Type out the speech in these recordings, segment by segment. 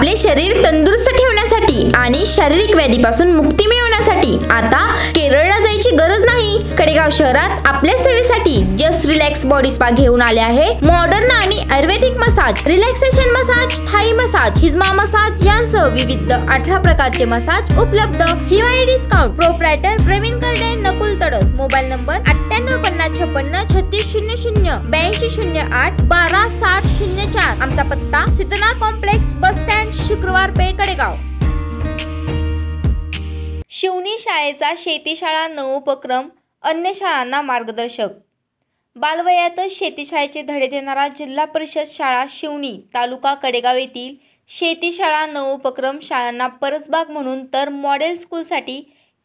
आपले शरीर तंदुरुस्त ठेवण्यासाठी आणि शारीरिक व्याधीपासून मुक्ती मिळवण्यासाठी आता केरळला जायची गरज नाही कडेगाव शहरात आपल्या सेवेसाठी जस्ट रिलॅक्स बॉडी स्पा घेऊन आले आहे मॉडर्न आणि आयुर्वेदिक massage relaxation massage Thai massage हिजमा मसाज यांसह विविध अठरा प्रकारचे मसाज उपलब्ध हिवाळी discount proprietor Praveen Karde Nakul Tadas mobile number अठ्ठ्याण्णव पन्नास छप्पन्न छत्तीस शून्य शून्य ब्याऐंशी शून्य आठ बारा साठ शून्य चार आमचा पत्ता सितना कॉम्प्लेक्स बस स्टँड शुक्रवार पेठ कडेगाव शिवनी शाळेचा शेतीशाळा नऊ उपक्रम अन्य शाळांना मार्गदर्शक बालवयातच शेतीशाळेचे धडे देणारा जिल्हा परिषद शाळा शिवणी तालुका कडेगाव येथील शेतीशाळा शाळा नवोपक्रम शाळांना परसबाग म्हणून तर मॉडेल स्कूलसाठी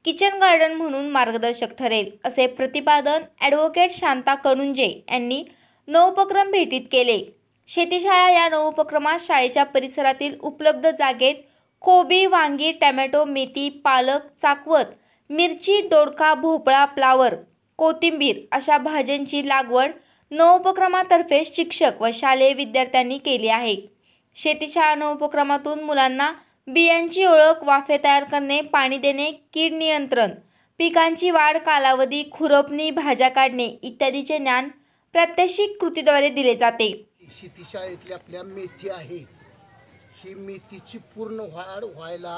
किचन गार्डन म्हणून मार्गदर्शक ठरेल असे प्रतिपादन ॲडव्होकेट शांता करुंजे यांनी नवोपक्रम भेटीत केले शेतीशाळा या नवोपक्रमात शाळेच्या परिसरातील उपलब्ध जागेत कोबी वांगी टॅमॅटो मेथी पालक चाकवत मिरची दोडका भोपळा फ्लावर कोथिंबीर अशा भाज्यांची लागवड न शिक्षक व शालेय विद्यार्थ्यांनी केली आहे शेतीशाळा नवोपक्रमातून मुलांना बियांची ओळख वाफे तयार करणे पाणी देणे कीड नियंत्रण पिकांची वाढ कालावधी खुरपणी भाज्या काढणे इत्यादीचे ज्ञान प्रात्यक्षिक कृतीद्वारे दिले जाते शेतीशाळेतली आपल्या मेथी आहे ही मेथीची पूर्ण वाढ व्हायला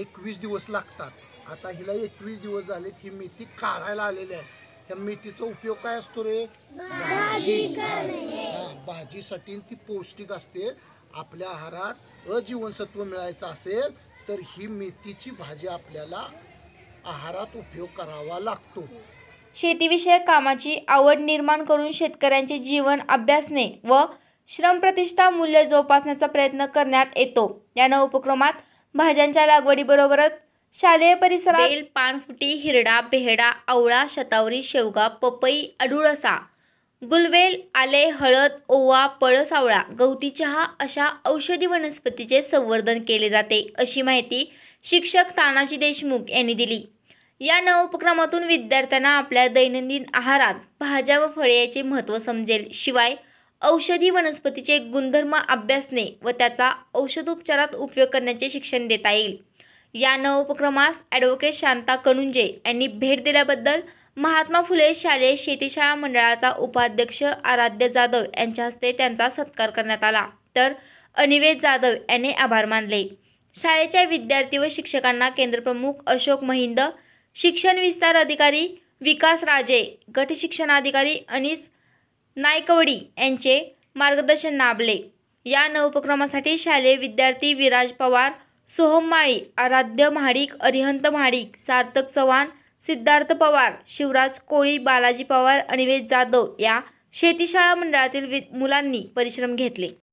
एकवीस दिवस लागतात आता हिला एकवीस दिवस झाले ही मेथी काढायला आलेली आहे त्या मेथीचा उपयोग काय असतो रे भाजी भाजीसाठी ती पौष्टिक असते आपल्या आहारात अजीवनसत्व मिळायचं असेल तर ही मेथीची भाजी आपल्याला आहारात उपयोग करावा लागतो शेतीविषयक कामाची आवड निर्माण करून शेतकऱ्यांचे जीवन अभ्यासणे व श्रम प्रतिष्ठा मूल्य जोपासण्याचा प्रयत्न करण्यात येतो यानं उपक्रमात भाज्यांच्या लागवडीबरोबरच शालेय परिसरात बेल पानफुटी हिरडा बेहडा आवळा शतावरी शेवगा पपई अडुळसा गुलवेल आले हळद ओवा पळसावळा गवती चहा अशा औषधी वनस्पतीचे संवर्धन केले जाते अशी माहिती शिक्षक तानाजी देशमुख यांनी दिली या नव उपक्रमातून विद्यार्थ्यांना आपल्या दैनंदिन आहारात भाज्या व फळे याचे महत्त्व समजेल शिवाय औषधी वनस्पतीचे गुणधर्म अभ्यासणे व त्याचा औषधोपचारात उपयोग करण्याचे शिक्षण देता येईल या नवोपक्रमास ॲडव्होकेट शांता कणुंजे यांनी भेट दिल्याबद्दल महात्मा फुले शालेय शेतीशाळा मंडळाचा उपाध्यक्ष आराध्य जाधव यांच्या हस्ते त्यांचा सत्कार करण्यात आला तर अनिवेश जाधव यांनी आभार मानले शाळेच्या विद्यार्थी व शिक्षकांना केंद्रप्रमुख अशोक महिंद शिक्षण विस्तार अधिकारी विकास राजे गट शिक्षणाधिकारी अनिस नायकवडी यांचे मार्गदर्शन लाभले या नवोपक्रमासाठी शालेय विद्यार्थी विराज पवार सोहम माळी आराध्य महाडिक अरिहंत महाडिक सार्थक चव्हाण सिद्धार्थ पवार शिवराज कोळी बालाजी पवार अनिवेश जाधव या शेतीशाळा मंडळातील वि मुलांनी परिश्रम घेतले